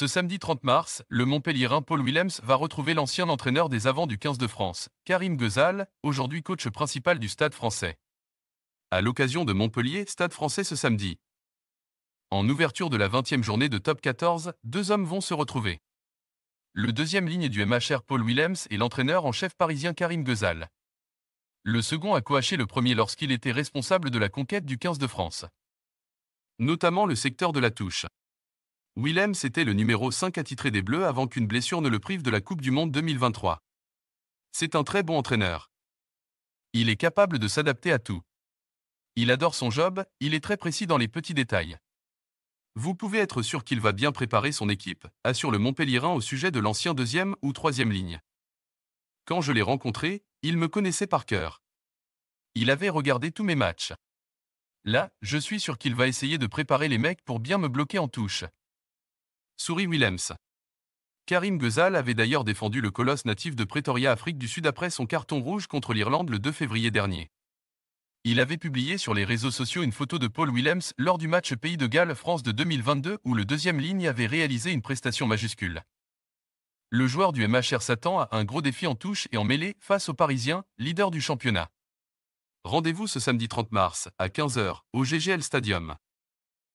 Ce samedi 30 mars, le Montpellierin Paul Willems va retrouver l'ancien entraîneur des avants du 15 de France, Karim Guezal, aujourd'hui coach principal du Stade français. À l'occasion de Montpellier, Stade français ce samedi. En ouverture de la 20e journée de Top 14, deux hommes vont se retrouver. Le deuxième ligne du MHR Paul Willems et l'entraîneur en chef parisien Karim Guezal. Le second a coaché le premier lorsqu'il était responsable de la conquête du 15 de France. Notamment le secteur de la touche. Willem c'était le numéro 5 attitré des Bleus avant qu'une blessure ne le prive de la Coupe du Monde 2023. C'est un très bon entraîneur. Il est capable de s'adapter à tout. Il adore son job, il est très précis dans les petits détails. Vous pouvez être sûr qu'il va bien préparer son équipe, assure le Montpellierin au sujet de l'ancien deuxième ou troisième ligne. Quand je l'ai rencontré, il me connaissait par cœur. Il avait regardé tous mes matchs. Là, je suis sûr qu'il va essayer de préparer les mecs pour bien me bloquer en touche, Souris Willems. Karim Gezal avait d'ailleurs défendu le colosse natif de Pretoria Afrique du Sud après son carton rouge contre l'Irlande le 2 février dernier. Il avait publié sur les réseaux sociaux une photo de Paul Willems lors du match Pays de Galles-France de 2022 où le deuxième ligne avait réalisé une prestation majuscule. Le joueur du MHR Satan a un gros défi en touche et en mêlée face aux Parisiens, leader du championnat. Rendez-vous ce samedi 30 mars, à 15h, au GGL Stadium.